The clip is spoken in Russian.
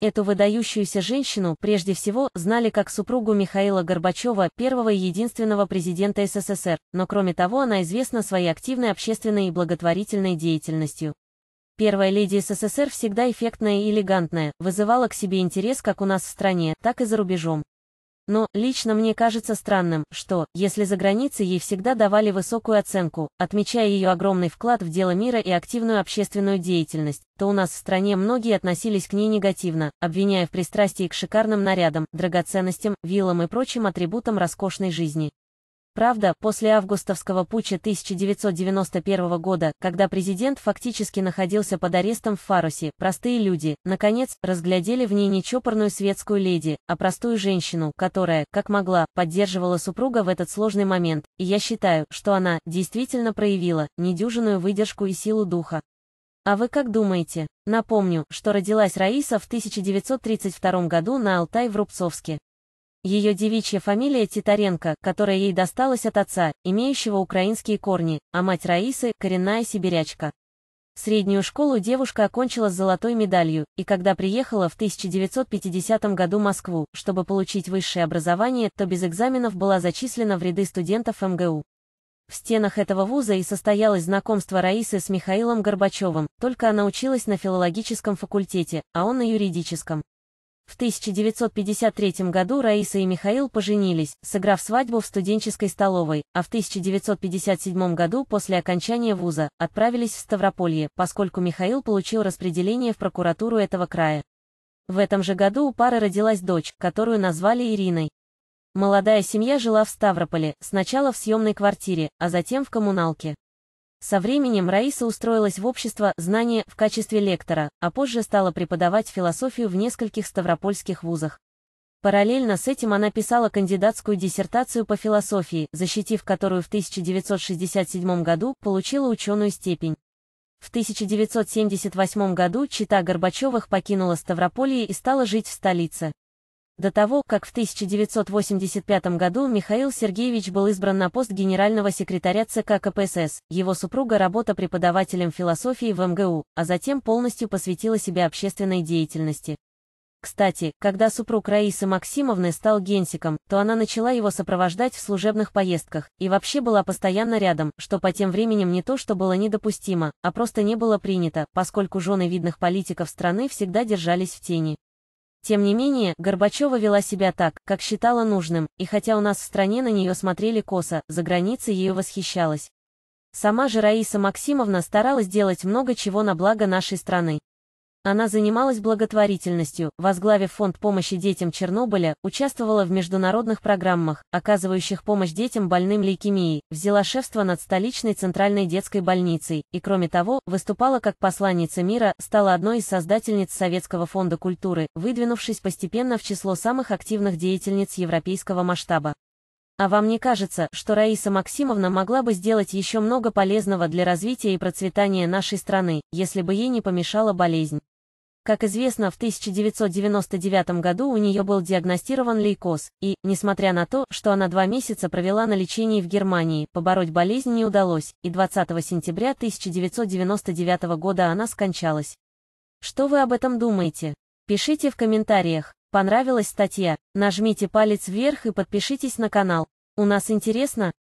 Эту выдающуюся женщину прежде всего знали как супругу Михаила Горбачева, первого и единственного президента СССР, но кроме того она известна своей активной общественной и благотворительной деятельностью. Первая леди СССР всегда эффектная и элегантная, вызывала к себе интерес как у нас в стране, так и за рубежом. Но, лично мне кажется странным, что, если за границей ей всегда давали высокую оценку, отмечая ее огромный вклад в дело мира и активную общественную деятельность, то у нас в стране многие относились к ней негативно, обвиняя в пристрастии к шикарным нарядам, драгоценностям, виллам и прочим атрибутам роскошной жизни. Правда, после августовского путча 1991 года, когда президент фактически находился под арестом в Фарусе, простые люди, наконец, разглядели в ней не чопорную светскую леди, а простую женщину, которая, как могла, поддерживала супруга в этот сложный момент, и я считаю, что она, действительно проявила, недюжинную выдержку и силу духа. А вы как думаете? Напомню, что родилась Раиса в 1932 году на Алтай в Рубцовске. Ее девичья фамилия Титаренко, которая ей досталась от отца, имеющего украинские корни, а мать Раисы – коренная сибирячка. Среднюю школу девушка окончила с золотой медалью, и когда приехала в 1950 году в Москву, чтобы получить высшее образование, то без экзаменов была зачислена в ряды студентов МГУ. В стенах этого вуза и состоялось знакомство Раисы с Михаилом Горбачевым, только она училась на филологическом факультете, а он на юридическом. В 1953 году Раиса и Михаил поженились, сыграв свадьбу в студенческой столовой, а в 1957 году после окончания вуза отправились в Ставрополье, поскольку Михаил получил распределение в прокуратуру этого края. В этом же году у пары родилась дочь, которую назвали Ириной. Молодая семья жила в Ставрополе, сначала в съемной квартире, а затем в коммуналке. Со временем Раиса устроилась в общество знания в качестве лектора, а позже стала преподавать философию в нескольких ставропольских вузах. Параллельно с этим она писала кандидатскую диссертацию по философии, защитив которую в 1967 году получила ученую степень. В 1978 году чита Горбачевых покинула Ставрополье и стала жить в столице до того, как в 1985 году Михаил Сергеевич был избран на пост генерального секретаря ЦК КПСС, его супруга работа преподавателем философии в МГУ, а затем полностью посвятила себя общественной деятельности. Кстати, когда супруг Раисы Максимовны стал генсиком, то она начала его сопровождать в служебных поездках, и вообще была постоянно рядом, что по тем временем не то, что было недопустимо, а просто не было принято, поскольку жены видных политиков страны всегда держались в тени. Тем не менее, Горбачева вела себя так, как считала нужным, и хотя у нас в стране на нее смотрели косо, за границей ее восхищалась. Сама же Раиса Максимовна старалась делать много чего на благо нашей страны. Она занималась благотворительностью, возглавив фонд помощи детям Чернобыля, участвовала в международных программах, оказывающих помощь детям больным лейкемией, взяла шефство над столичной центральной детской больницей и, кроме того, выступала как посланница мира, стала одной из создательниц Советского фонда культуры, выдвинувшись постепенно в число самых активных деятельниц европейского масштаба. А вам не кажется, что Раиса Максимовна могла бы сделать еще много полезного для развития и процветания нашей страны, если бы ей не помешала болезнь? Как известно, в 1999 году у нее был диагностирован лейкоз, и, несмотря на то, что она два месяца провела на лечении в Германии, побороть болезнь не удалось, и 20 сентября 1999 года она скончалась. Что вы об этом думаете? Пишите в комментариях. Понравилась статья? Нажмите палец вверх и подпишитесь на канал. У нас интересно?